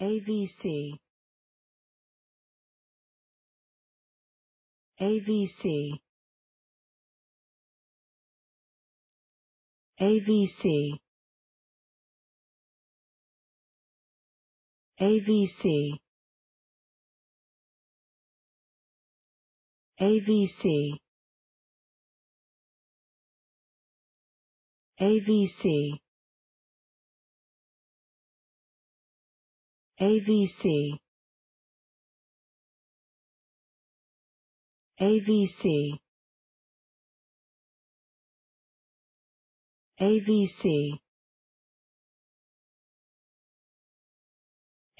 AVC AVC AVC AVC AVC AVC AVC AVC AVC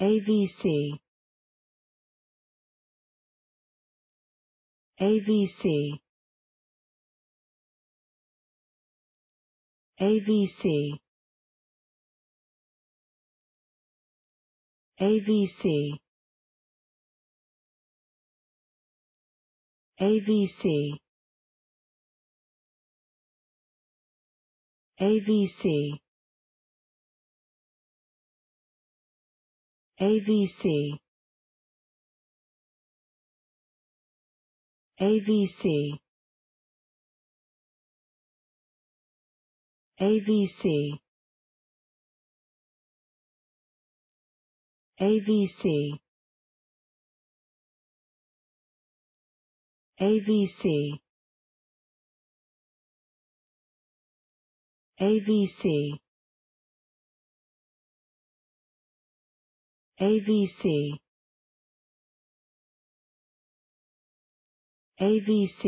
AVC AVC AVC AVC AVC AVC AVC AVC AVC AVC AVC AVC AVC AVC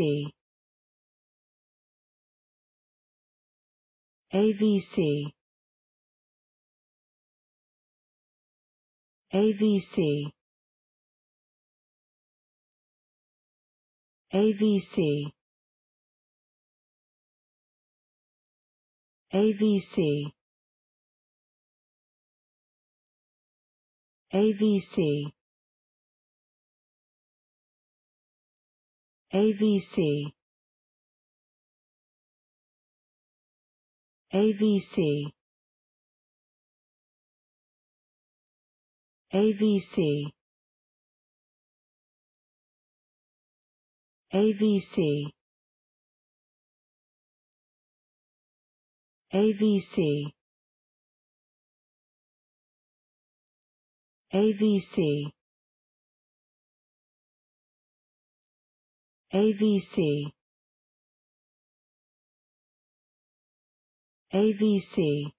AVC AVC AVC AVC AVC AVC AVC AVC AVC AVC AVC AVC AVC